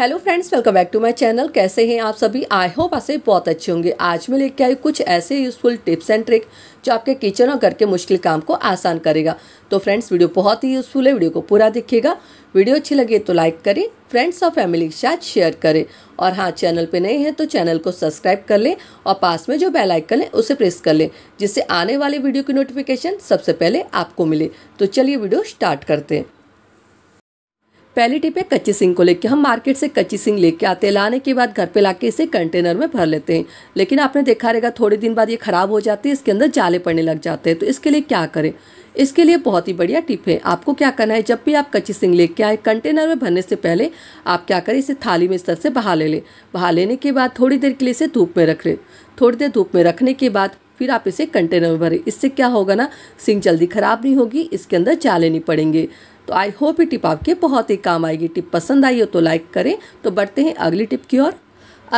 hello friends welcome back to my channel कैसे हैं आप सभी आई होप ऐसे बहुत अच्छे होंगे आज मैं लेके आई कुछ ऐसे यूजफुल टिप्स एंड ट्रिक जो आपके किचन और घर के मुश्किल काम को आसान करेगा तो फ्रेंड्स वीडियो बहुत ही यूजफुल है वीडियो को पूरा देखिएगा वीडियो अच्छी लगे तो लाइक करें फ्रेंड्स और फैमिली के साथ शेयर करें और हाँ चैनल पर नए हैं तो चैनल को सब्सक्राइब कर लें और पास में जो बेल आइकन है उसे प्रेस कर लें जिससे आने वाले वीडियो की नोटिफिकेशन सबसे पहले आपको मिले तो चलिए वीडियो स्टार्ट करते हैं पहली टिप है कच्ची सिंग को लेके हम मार्केट से कच्ची सिंग लेके आते हैं लाने के बाद घर पे लाके इसे कंटेनर में भर लेते हैं लेकिन आपने देखा रहेगा थोड़े दिन बाद ये ख़राब हो जाती है इसके अंदर जाले पड़ने लग जाते हैं तो इसके लिए क्या करें इसके लिए बहुत ही बढ़िया टिप है आपको क्या करना है जब भी आप कच्ची सिंग लेके आए कंटेनर में भरने से पहले आप क्या करें इसे थाली में इस तरह से बहा ले लें बहा लेने के बाद थोड़ी देर के लिए इसे धूप में रख लें थोड़ी देर धूप में रखने के बाद फिर आप इसे कंटेनर में भरें इससे क्या होगा ना सिंग जल्दी ख़राब नहीं होगी इसके अंदर जाले नहीं पड़ेंगे तो आई होप ये टिप आपके बहुत ही काम आएगी टिप पसंद आई हो तो लाइक करें तो बढ़ते हैं अगली टिप की ओर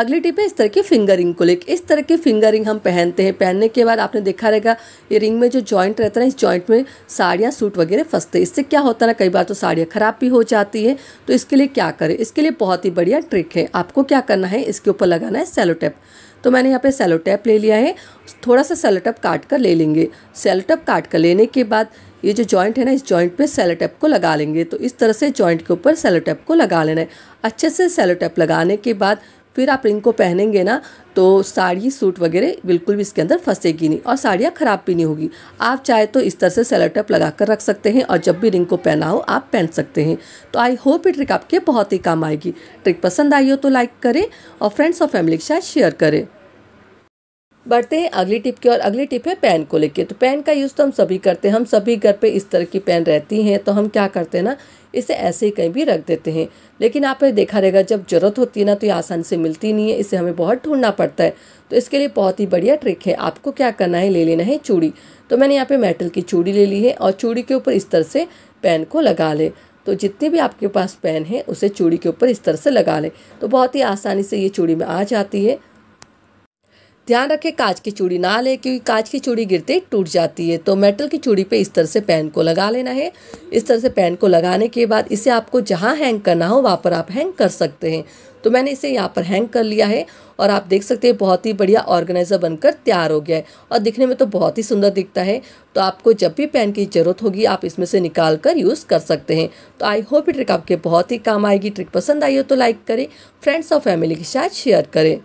अगली टिप है इस तरह की फिंगर रिंग को लेकर इस तरह की रिंग हम पहनते हैं पहनने के बाद आपने देखा रहेगा ये रिंग में जो जॉइंट रहता है इस जॉइंट में साड़ियाँ सूट वगैरह फंसते हैं इससे क्या होता है ना कई बार तो साड़ियाँ ख़राब भी हो जाती है तो इसके लिए क्या करें इसके लिए बहुत ही बढ़िया ट्रिक है आपको क्या करना है इसके ऊपर लगाना है सेलो टैप तो मैंने यहाँ पे सेलो टैप ले लिया है थोड़ा सा सेलो टैप काट कर ले लेंगे सेलो टैप काट कर लेने के बाद ये जो जॉइंट है ना इस जॉइंट पे सेलो टैप को लगा लेंगे तो इस तरह से जॉइंट के ऊपर सेलो टैप को लगा लेना है अच्छे से सेलो टैप लगाने के बाद फिर आप रिंग को पहनेंगे ना तो साड़ी सूट वगैरह बिल्कुल भी इसके अंदर फंसेगी नहीं और साड़ियाँ ख़राब भी नहीं होगी आप चाहे तो इस तरह से सेलो टैप लगा कर रख सकते हैं और जब भी रिंग को पहना हो आप पहन सकते हैं तो आई होप ये ट्रिक आपके बहुत ही काम आएगी ट्रिक पसंद आई हो तो लाइक करें और फ्रेंड्स और फैमिली के साथ शेयर करें बढ़ते हैं अगली टिप की और अगली टिप है पेन को लेके तो पेन का यूज़ तो हम सभी करते हैं हम सभी घर पे इस तरह की पेन रहती हैं तो हम क्या करते हैं ना इसे ऐसे ही कहीं भी रख देते हैं लेकिन आपने देखा रहेगा जब ज़रूरत होती है ना तो ये आसान से मिलती नहीं है इसे हमें बहुत ढूंढना पड़ता है तो इसके लिए बहुत ही बढ़िया ट्रिक है आपको क्या करना है ले लेना है चूड़ी तो मैंने यहाँ पर मेटल की चूड़ी ले ली है और चूड़ी के ऊपर इस तरह से पेन को लगा ले तो जितने भी आपके पास पेन है उसे चूड़ी के ऊपर इस तरह से लगा ले तो बहुत ही आसानी से ये चूड़ी में आ जाती है ध्यान रखें कांच की चूड़ी ना ले क्योंकि कांच की चूड़ी गिरते ही टूट जाती है तो मेटल की चूड़ी पे इस तरह से पैन को लगा लेना है इस तरह से पैन को लगाने के बाद इसे आपको जहाँ हैंग करना हो वहाँ पर आप हैंग कर सकते हैं तो मैंने इसे यहाँ पर हैंग कर लिया है और आप देख सकते हैं बहुत ही बढ़िया ऑर्गेनाइज़र बनकर तैयार हो गया है और दिखने में तो बहुत ही सुंदर दिखता है तो आपको जब भी पेन की ज़रूरत होगी आप इसमें से निकाल कर यूज़ कर सकते हैं तो आई होप ये ट्रिक आपके बहुत ही काम आएगी ट्रिक पसंद आई हो तो लाइक करें फ्रेंड्स और फैमिली के साथ शेयर करें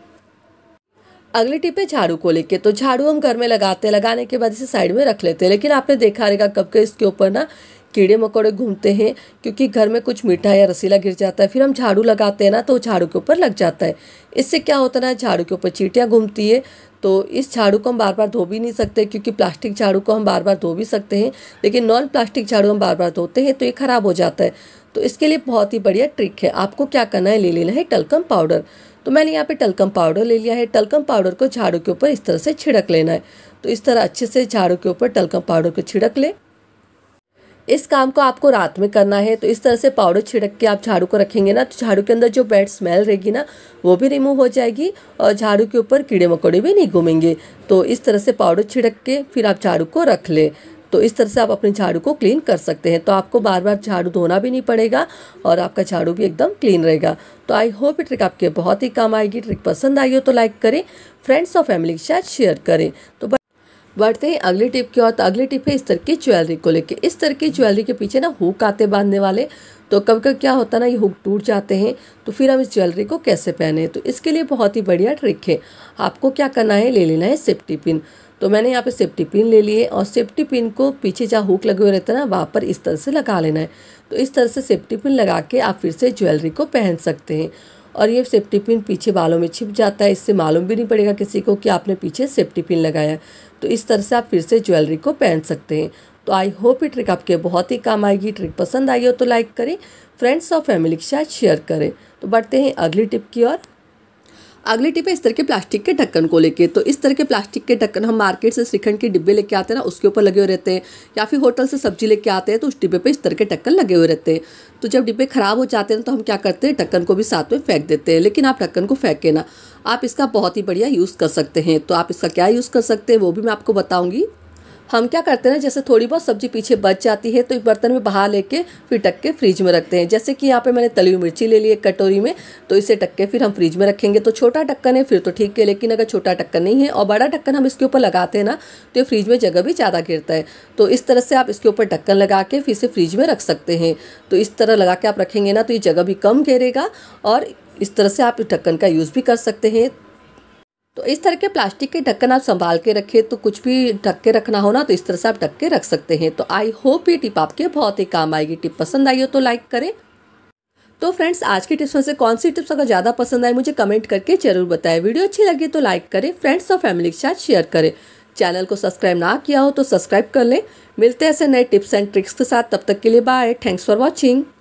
अगली टिप है झाड़ू को लेके तो झाड़ू हम घर में लगाते हैं लगाने के बाद इसे साइड में रख लेते हैं लेकिन आपने देखा रहेगा कब के इसके ऊपर ना कीड़े मकोड़े घूमते हैं क्योंकि घर में कुछ मीठा या रसीला गिर जाता है फिर हम झाड़ू लगाते हैं ना तो झाड़ू के ऊपर लग जाता है इससे क्या होता है ना झाड़ू के ऊपर चीटियाँ घूमती है तो इस झाड़ू को हम बार बार धो भी नहीं सकते क्योंकि प्लास्टिक झाड़ू को हम बार बार धो भी सकते हैं लेकिन नॉन प्लास्टिक झाड़ू हम बार बार धोते हैं तो ये ख़राब हो जाता है तो इसके लिए बहुत ही बढ़िया ट्रिक है आपको क्या करना है ले लेना है टलकम पाउडर तो मैंने यहाँ पे टलकम पाउडर ले लिया है टलकम पाउडर को झाड़ू के ऊपर इस तरह से छिड़क लेना है तो इस तरह अच्छे से झाड़ू के ऊपर टलकम पाउडर को छिड़क ले इस काम को आपको रात में करना है तो इस तरह से पाउडर छिड़क के आप झाड़ू को रखेंगे ना तो झाड़ू के अंदर जो बैड स्मेल रहेगी ना वो भी रिमूव हो जाएगी और झाड़ू के ऊपर कीड़े मकोड़े भी नहीं घूमेंगे तो इस तरह से पाउडर छिड़क के फिर आप झाड़ू को रख लें तो इस तरह से आप अपने झाड़ू को क्लीन कर सकते हैं तो आपको बार बार झाड़ू धोना भी नहीं पड़ेगा और आपका झाड़ू भी एकदम क्लीन रहेगा तो आई होप ये ट्रिक आपके बहुत ही काम आएगी ट्रिक पसंद आई हो तो लाइक करें फ्रेंड्स और फैमिली के साथ शेयर करें तो बढ़ते हैं अगली टिप की और तो अगली टिप है इस तरह की ज्वेलरी को लेके इस तरह की ज्वेलरी के पीछे ना हुक आते बांधने वाले तो कभी कभी क्या होता है ना ये हुक टूट जाते हैं तो फिर हम इस ज्वेलरी को कैसे पहने तो इसके लिए बहुत ही बढ़िया ट्रिक है आपको क्या करना है ले लेना है सेफ्टी पिन तो मैंने यहाँ पे सेफ्टी पिन ले लिए और सेफ्टी पिन को पीछे जहाँ हुक लगे हुए रहते हैं ना वहाँ पर इस तरह से लगा लेना है तो इस तरह से सेफ्टी पिन लगा के आप फिर से ज्वेलरी को पहन सकते हैं और ये सेफ्टी पिन पीछे बालों में छिप जाता है इससे मालूम भी नहीं पड़ेगा किसी को कि आपने पीछे सेफ्टी पिन लगाया तो इस तरह से आप फिर से ज्वेलरी को पहन सकते हैं तो आई होप ये ट्रिक आपके बहुत ही काम आएगी ट्रिक पसंद आई हो तो लाइक करें फ्रेंड्स और फैमिली के साथ शेयर करें तो बढ़ते हैं अगली टिप की ओर अगली टिप है इस तरह के प्लास्टिक के ढक्कन को लेके तो इस तरह के प्लास्टिक के ढक्कन हम मार्केट से श्रीखंड के डिब्बे लेके आते हैं ना उसके ऊपर लगे हुए रहते हैं या फिर होटल से सब्जी लेके आते हैं तो उस डिब्बे पर इस तरह के ढक्कन लगे हुए रहते हैं तो जब डिब्बे खराब हो जाते हैं तो हम क्या करते हैं ढक्कन को भी साथ में फेंक देते हैं लेकिन आप ढक्कन को फेंके ना आप इसका बहुत ही बढ़िया यूज़ कर सकते हैं तो आप इसका क्या यूज़ कर सकते हैं वो भी मैं आपको बताऊँगी हम क्या करते हैं जैसे थोड़ी बहुत सब्जी पीछे बच जाती है तो एक बर्तन में बाहर लेके फिर टक के फ्रिज में रखते हैं जैसे कि यहाँ पे मैंने तली हुई मिर्ची ले ली एक कटोरी में तो इसे टक के फिर हम फ्रिज में रखेंगे तो छोटा ढक्कन है फिर तो ठीक है लेकिन अगर छोटा ढक्कन नहीं है और बड़ा ढक्कन हम इसके ऊपर लगाते हैं ना तो ये फ्रिज में जगह भी ज़्यादा गिरता है तो इस तरह से आप इसके ऊपर ढक्कन लगा के फिर इसे फ्रिज में रख सकते हैं तो इस तरह लगा के आप रखेंगे ना तो ये जगह भी कम घेरेगा और इस तरह से आप ढक्कन का यूज़ भी कर सकते हैं तो इस तरह के प्लास्टिक के ढक्कन आप संभाल के रखें तो कुछ भी ढक के रखना हो ना तो इस तरह से आप ढक के रख सकते हैं तो आई होप ये टिप आपके बहुत ही काम आएगी टिप पसंद आई हो तो लाइक करें तो फ्रेंड्स आज की टिप्स में से कौन सी टिप्स अगर ज़्यादा पसंद आए मुझे कमेंट करके जरूर बताएं वीडियो अच्छी लगी तो लाइक करें फ्रेंड्स और फैमिली के साथ शेयर करें चैनल को सब्सक्राइब ना किया हो तो सब्सक्राइब कर लें मिलते हैं ऐसे नए टिप्स एंड ट्रिक्स के साथ तब तक के लिए बाय थैंक्स फॉर वॉचिंग